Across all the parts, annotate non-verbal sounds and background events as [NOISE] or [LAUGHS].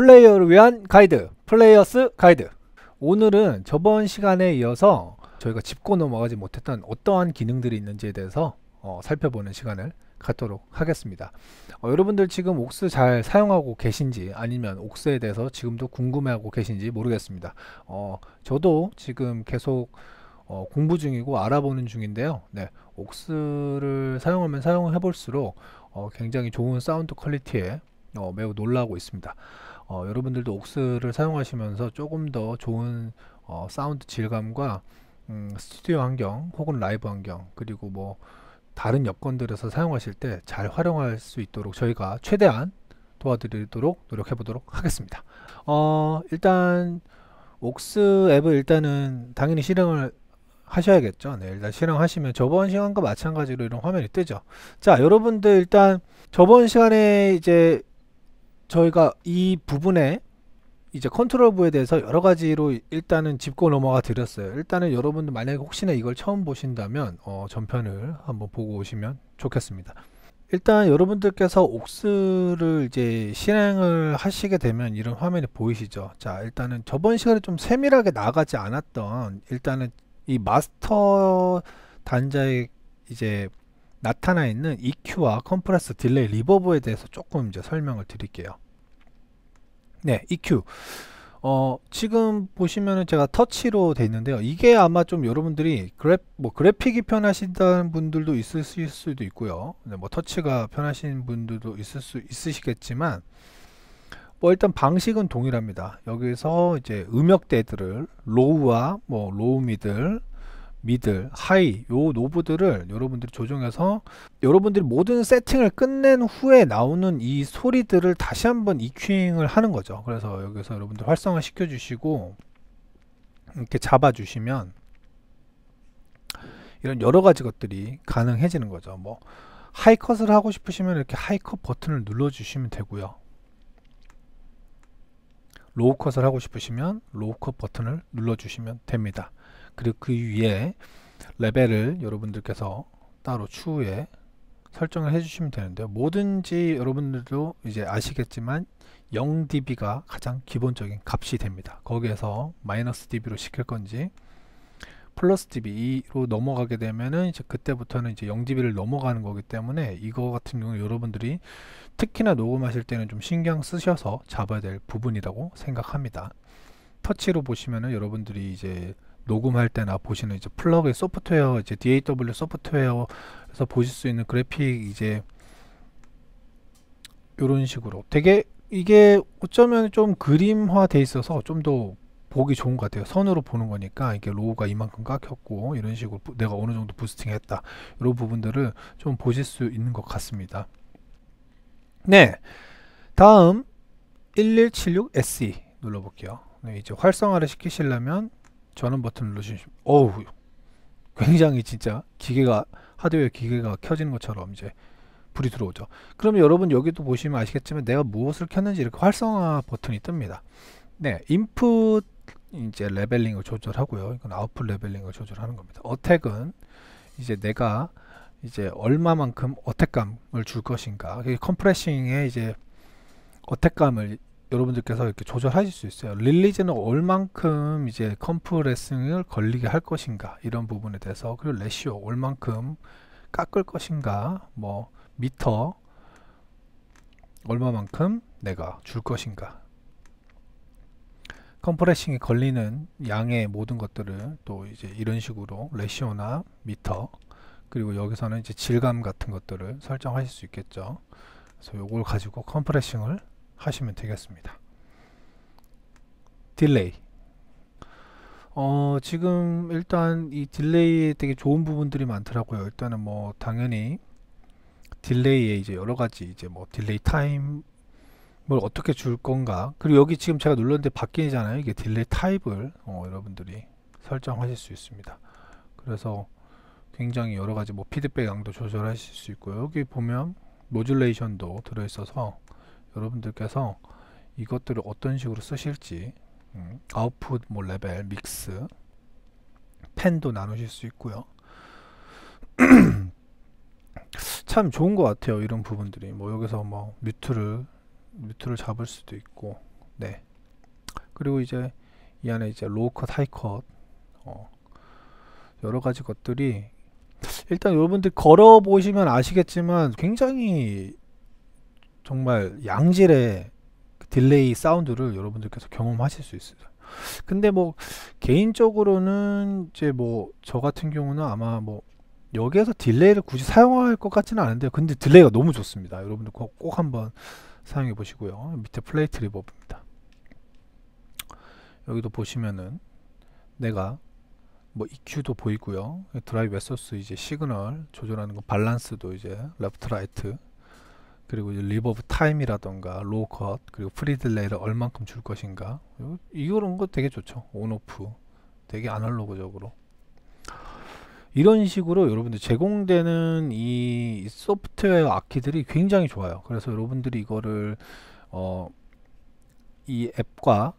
플레이어를 위한 가이드 플레이어스 가이드 오늘은 저번 시간에 이어서 저희가 짚고 넘어가지 못했던 어떠한 기능들이 있는지에 대해서 어, 살펴보는 시간을 갖도록 하겠습니다. 어, 여러분들 지금 옥스 잘 사용하고 계신지 아니면 옥스에 대해서 지금도 궁금해하고 계신지 모르겠습니다. 어, 저도 지금 계속 어, 공부 중이고 알아보는 중인데요. 네, 옥스를 사용하면 사용해볼수록 어, 굉장히 좋은 사운드 퀄리티에 어, 매우 놀라고 있습니다. 어, 여러분들도 옥스를 사용하시면서 조금 더 좋은 어, 사운드 질감과 음, 스튜디오 환경 혹은 라이브 환경 그리고 뭐 다른 여건들에서 사용하실 때 잘 활용할 수 있도록 저희가 최대한 도와드리도록 노력해 보도록 하겠습니다. 어, 일단 옥스 앱을 일단은 당연히 실행을 하셔야겠죠. 네, 일단 실행하시면 저번 시간과 마찬가지로 이런 화면이 뜨죠. 자, 여러분들 일단 저번 시간에 이제 저희가 이 부분에 이제 컨트롤 부에 대해서 여러 가지로 일단은 짚고 넘어가 드렸어요. 일단은 여러분들 만약에 혹시나 이걸 처음 보신다면 어, 전편을 한번 보고 오시면 좋겠습니다. 일단 여러분들께서 옥스를 이제 실행을 하시게 되면 이런 화면이 보이시죠. 자, 일단은 저번 시간에 좀 세밀하게 나가지 않았던 일단은 이 마스터 단자의 이제 나타나 있는 EQ와 컴프레스 딜레이 리버브에 대해서 조금 이제 설명을 드릴게요. 네, EQ. 어, 지금 보시면은 제가 터치로 돼 있는데요. 이게 아마 좀 여러분들이 그래, 뭐 그래픽이 편하신다는 분들도 있을 수도 있고요. 네, 뭐 터치가 편하신 분들도 있을 수 있으시겠지만 뭐 일단 방식은 동일합니다. 여기서 이제 음역대들을 로우와 뭐 로우 미들 미들, 하이 요 노브들을 여러분들이 조정해서 여러분들이 모든 세팅을 끝낸 후에 나오는 이 소리들을 다시 한번 EQ잉을 하는 거죠. 그래서 여기서 여러분들 활성화 시켜주시고 이렇게 잡아주시면 이런 여러 가지 것들이 가능해지는 거죠. 뭐 하이컷을 하고 싶으시면 이렇게 하이컷 버튼을 눌러주시면 되고요. 로우컷을 하고 싶으시면 로우컷 버튼을 눌러주시면 됩니다. 그리고 그 위에 레벨을 여러분들께서 따로 추후에 설정을 해주시면 되는데요. 뭐든지 여러분들도 이제 아시겠지만 0db가 가장 기본적인 값이 됩니다. 거기에서 마이너스 db로 시킬 건지 플러스 db로 넘어가게 되면은 이제 그때부터는 이제 0db를 넘어가는 거기 때문에 이거 같은 경우는 여러분들이 특히나 녹음하실 때는 좀 신경 쓰셔서 잡아야 될 부분이라고 생각합니다. 터치로 보시면은 여러분들이 이제 녹음할 때 나 보시는 이제 플러그 소프트웨어 이제 DAW 소프트웨어에서 보실 수 있는 그래픽 이제 이런 식으로 되게 이게 어쩌면 좀 그림화 돼 있어서 좀 더 보기 좋은 것 같아요 선으로 보는 거니까 이게 로우가 이만큼 깎였고 이런 식으로 내가 어느 정도 부스팅 했다 이런 부분들을 좀 보실 수 있는 것 같습니다 네 다음 1176SE 눌러볼게요 네, 이제 활성화를 시키시려면 전원 버튼을 누르시면 오우 굉장히 진짜 기계가 하드웨어 기계가 켜지는 것처럼 이제 불이 들어오죠 그러면 여러분 여기도 보시면 아시겠지만 내가 무엇을 켰는지 이렇게 활성화 버튼이 뜹니다 네 인풋 이제 레벨링을 조절하고요 이건 아웃풋 레벨링을 조절하는 겁니다 어택은 이제 내가 이제 얼마만큼 어택감을 줄 것인가 컴프레싱에 이제 어택감을 여러분들께서 이렇게 조절하실 수 있어요. 릴리즈는 얼만큼 이제 컴프레싱을 걸리게 할 것인가 이런 부분에 대해서 그리고 레시오 얼만큼 깎을 것인가 뭐 미터 얼마만큼 내가 줄 것인가 컴프레싱이 걸리는 양의 모든 것들을 또 이제 이런 식으로 레시오나 미터 그리고 여기서는 이제 질감 같은 것들을 설정하실 수 있겠죠. 그래서 요걸 가지고 컴프레싱을 하시면 되겠습니다. 딜레이 어 지금 일단 이 딜레이에 되게 좋은 부분들이 많더라고요. 일단은 뭐 당연히 딜레이에 이제 여러 가지 이제 뭐 딜레이 타임을 어떻게 줄 건가 그리고 여기 지금 제가 눌렀는데 바뀌잖아요. 이게 딜레이 타입을 어, 여러분들이 설정하실 수 있습니다. 그래서 굉장히 여러 가지 뭐 피드백 양도 조절하실 수 있고요. 여기 보면 모듈레이션도 들어있어서 여러분들께서 이것들을 어떤 식으로 쓰실지 아웃풋 음, 뭐 레벨 믹스 펜도 나누실 수 있고요 [CLEARS THROAT] 참 좋은 것 같아요 이런 부분들이 뭐 여기서 뭐 뮤트를 뮤트를 잡을 수도 있고 네 그리고 이제 이 안에 이제 로우컷 하이컷 어, 여러 가지 것들이 일단 여러분들 걸어 보시면 아시겠지만 굉장히 정말 양질의 딜레이 사운드를 여러분들께서 경험하실 수 있어요. 근데 뭐 개인적으로는 이제 뭐 저 같은 경우는 아마 뭐 여기에서 딜레이를 굳이 사용할 것 같지는 않은데 근데 딜레이가 너무 좋습니다. 여러분들 꼭, 한번 사용해 보시고요. 밑에 플레이트 리버브입니다. 여기도 보시면은 내가 뭐 EQ도 보이고요. 드라이브 소스 이제 시그널 조절하는 거 밸런스도 이제 레프트 라이트 그리고 리버브 타임이라던가 로컷 그리고 프리딜레이를 얼만큼 줄 것인가 이런 거 되게 좋죠 온오프 되게 아날로그적으로 이런 식으로 여러분들 제공되는 이 소프트웨어 악기들이 굉장히 좋아요 그래서 여러분들이 이거를 어 이 앱과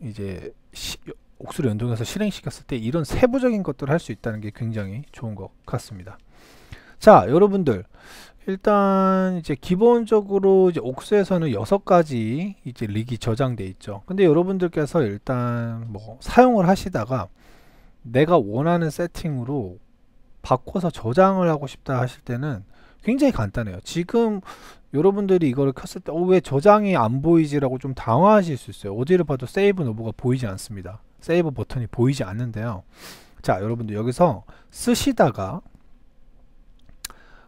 이제 시, 옥수를 연동해서 실행시켰을 때 이런 세부적인 것들을 할 수 있다는 게 굉장히 좋은 것 같습니다 자 여러분들 일단 이제 기본적으로 이제 옥수에서는 여섯 가지 이제 릭이 저장돼 있죠. 근데 여러분들께서 일단 뭐 사용을 하시다가 내가 원하는 세팅으로 바꿔서 저장을 하고 싶다 하실 때는 굉장히 간단해요. 지금 여러분들이 이거를 켰을 때왜 어, 저장이 안 보이지라고 좀 당황하실 수 있어요. 어디를 봐도 세이브 노브가 보이지 않습니다. 세이브 버튼이 보이지 않는데요. 자, 여러분들 여기서 쓰시다가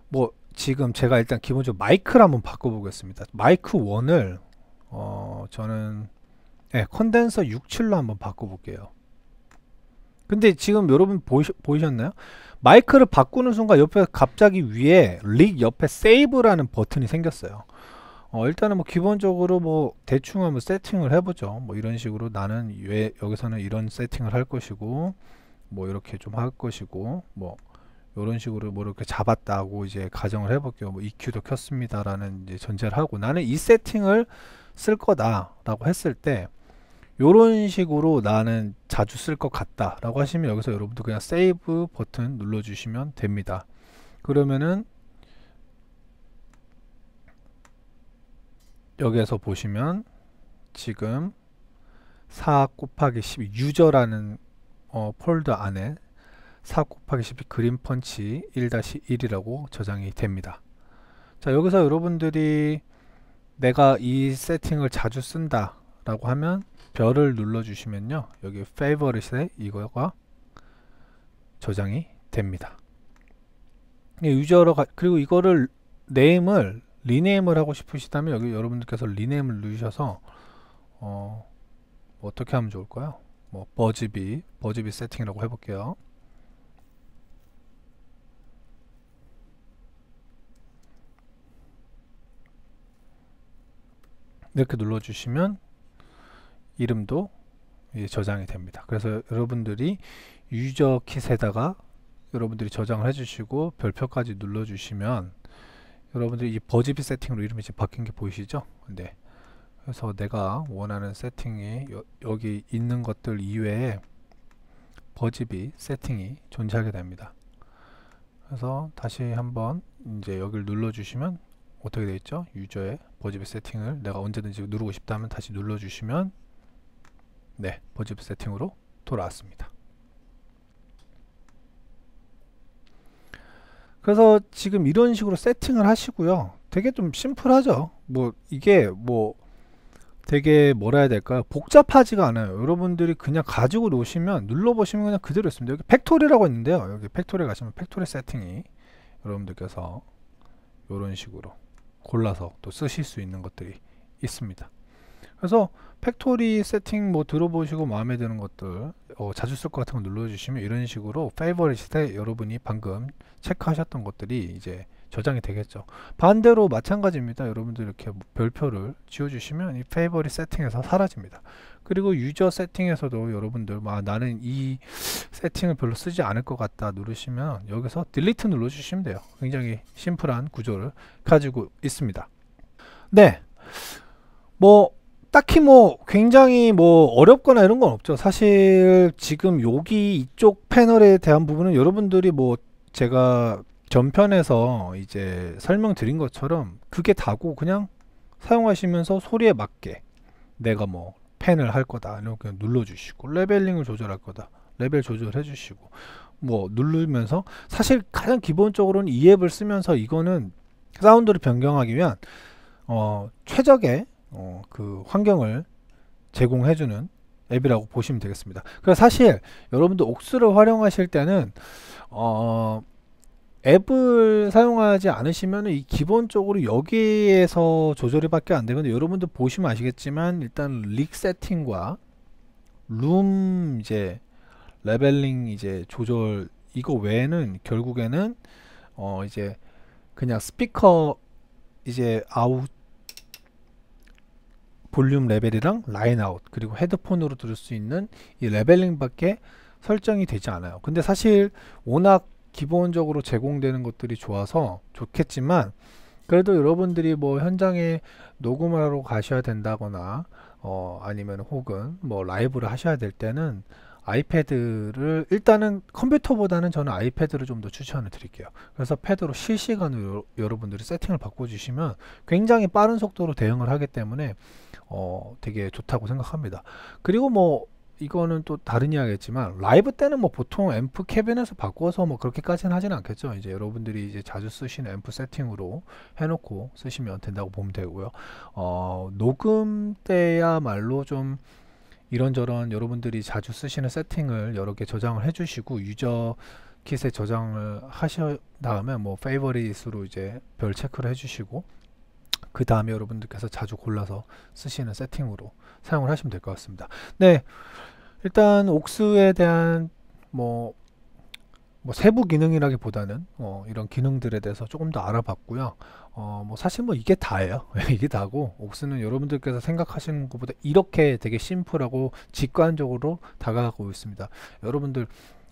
뭐 지금 제가 일단 기본적으로 마이크를 한번 바꿔보겠습니다. 마이크 1을 어, 저는 네, 컨덴서 67로 한번 바꿔볼게요. 근데 지금 여러분 보이, 보이셨나요? 마이크를 바꾸는 순간 옆에 갑자기 위에 릭 옆에 세이브라는 버튼이 생겼어요. 어, 일단은 뭐 기본적으로 뭐 대충 한번 세팅을 해보죠. 뭐 이런 식으로 나는 왜 여기서는 이런 세팅을 할 것이고 뭐 이렇게 좀 할 것이고 뭐 이런 식으로 뭐 이렇게 잡았다고 이제 가정을 해볼게요. 뭐 EQ도 켰습니다라는 이제 전제를 하고 나는 이 세팅을 쓸 거다라고 했을 때 이런 식으로 나는 자주 쓸 것 같다라고 하시면 여기서 여러분들 그냥 세이브 버튼 눌러주시면 됩니다. 그러면은 여기에서 보시면 지금 4 곱하기 12 유저라는 어, 폴더 안에 4 곱하기 1 0 그린펀치 1-1이라고 저장이 됩니다. 자 여기서 여러분들이 내가 이 세팅을 자주 쓴다 라고 하면 별을 눌러주시면요. 여기 favorite에 이거가 저장이 됩니다. 예, 유저로 가, 그리고 이거를 네임을 리네임을 하고 싶으시다면 여기 여러분들께서 리네임을 누르셔서 어, 뭐 어떻게 하면 좋을까요? 뭐 버즈비 버즈비 세팅이라고 해볼게요. 이렇게 눌러주시면 이름도 예, 저장이 됩니다. 그래서 여러분들이 유저 킷에다가 여러분들이 저장을 해주시고 별표까지 눌러주시면 여러분들이 이 버즈비 세팅으로 이름이 지금 바뀐 게 보이시죠? 네. 그래서 내가 원하는 세팅이 여, 기 있는 것들 이외에 버즈비 세팅이 존재하게 됩니다. 그래서 다시 한번 이제 여기를 눌러주시면 어떻게 되어 있죠? 유저의 버즈비 세팅을 내가 언제든지 누르고 싶다면 다시 눌러주시면 네, 버즈비 세팅으로 돌아왔습니다. 그래서 지금 이런 식으로 세팅을 하시고요. 되게 좀 심플하죠. 뭐 이게 뭐 되게 뭐라 해야 될까요? 복잡하지가 않아요. 여러분들이 그냥 가지고 놓으시면 눌러보시면 그냥 그대로 있습니다. 여기 팩토리라고 있는데요. 여기 팩토리 에 가시면 팩토리 세팅이 여러분들께서 이런 식으로 골라서 또 쓰실 수 있는 것들이 있습니다. 그래서 팩토리 세팅 뭐 들어보시고 마음에 드는 것들 어, 자주 쓸 것 같은 거 눌러주시면 이런 식으로 페이버릿에 여러분이 방금 체크하셨던 것들이 이제 저장이 되겠죠. 반대로 마찬가지입니다. 여러분들 이렇게 별표를 지워주시면 이 페이버리 세팅에서 사라집니다. 그리고 유저 세팅에서도 여러분들 뭐, 아, 나는 이 세팅을 별로 쓰지 않을 것 같다 누르시면 여기서 딜리트 눌러주시면 돼요. 굉장히 심플한 구조를 가지고 있습니다. 네. 뭐 딱히 뭐 굉장히 뭐 어렵거나 이런 건 없죠. 사실 지금 여기 이쪽 패널에 대한 부분은 여러분들이 뭐 제가 전편에서 이제 설명드린 것처럼 그게 다고 그냥 사용하시면서 소리에 맞게 내가 뭐 펜을 할 거다 아니면 그냥 눌러주시고 레벨링을 조절할 거다 레벨 조절해 주시고 뭐 누르면서 사실 가장 기본적으로는 이 앱을 쓰면서 이거는 사운드를 변경하기 위한 어, 최적의 어, 그 환경을 제공해주는 앱이라고 보시면 되겠습니다. 그래서 그러니까 사실 여러분들 옥스를 활용하실 때는 어, 앱을 사용하지 않으시면 이 기본적으로 여기에서 조절이 밖에 안 되는데 여러분들 보시면 아시겠지만 일단 릭 세팅과 룸 이제 레벨링 이제 조절 이거 외에는 결국에는 어 이제 그냥 스피커 이제 아웃 볼륨 레벨이랑 라인 아웃 그리고 헤드폰으로 들을 수 있는 이 레벨링 밖에 설정이 되지 않아요 근데 사실 워낙 기본적으로 제공되는 것들이 좋아서 좋겠지만 그래도 여러분들이 뭐 현장에 녹음 하러 가셔야 된다거나 어 아니면 혹은 뭐 라이브를 하셔야 될 때는 아이패드를 일단은 컴퓨터보다는 저는 아이패드를 좀 더 추천을 드릴게요 그래서 패드로 실시간으로 여러분들이 세팅을 바꿔주시면 굉장히 빠른 속도로 대응을 하기 때문에 어 되게 좋다고 생각합니다 그리고 뭐 이거는 또 다른 이야기겠지만 라이브 때는 뭐 보통 앰프 캐빈에서 바꿔서 뭐 그렇게까지는 하진 않겠죠. 이제 여러분들이 이제 자주 쓰시는 앰프 세팅으로 해놓고 쓰시면 된다고 보면 되고요. 어, 녹음 때야말로 좀 이런저런 여러분들이 자주 쓰시는 세팅을 여러 개 저장을 해주시고 유저 킷에 저장을 하신 다음에 뭐 페이버릿으로 이제 별 체크를 해주시고 그 다음에 여러분들께서 자주 골라서 쓰시는 세팅으로 사용을 하시면 될 것 같습니다. 네, 일단 옥스에 대한 뭐, 뭐 세부 기능이라기보다는 어, 이런 기능들에 대해서 조금 더 알아봤고요. 어, 뭐 사실 뭐 이게 다예요. [LAUGHS] 예, 이게 다고 옥스는 여러분들께서 생각하시는 것보다 이렇게 되게 심플하고 직관적으로 다가가고 있습니다. 여러분들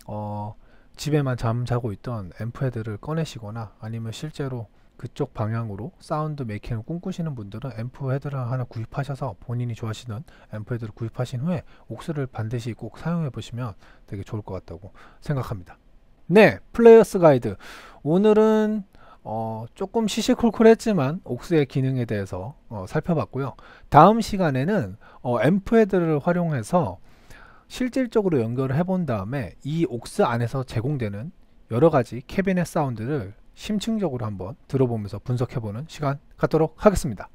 어, 집에만 잠자고 있던 앰프 헤드를 꺼내시거나 아니면 실제로 그쪽 방향으로 사운드 메이킹을 꿈꾸시는 분들은 앰프 헤드를 하나 구입하셔서 본인이 좋아하시는 앰프 헤드를 구입하신 후에 옥스를 반드시 꼭 사용해 보시면 되게 좋을 것 같다고 생각합니다 네 플레이어스 가이드 오늘은 어, 조금 시시콜콜했지만 옥스의 기능에 대해서 어, 살펴봤고요 다음 시간에는 어, 앰프 헤드를 활용해서 실질적으로 연결을 해본 다음에 이 옥스 안에서 제공되는 여러가지 캐비넷 사운드를 심층적으로 한번 들어보면서 분석해보는 시간 갖도록 하겠습니다.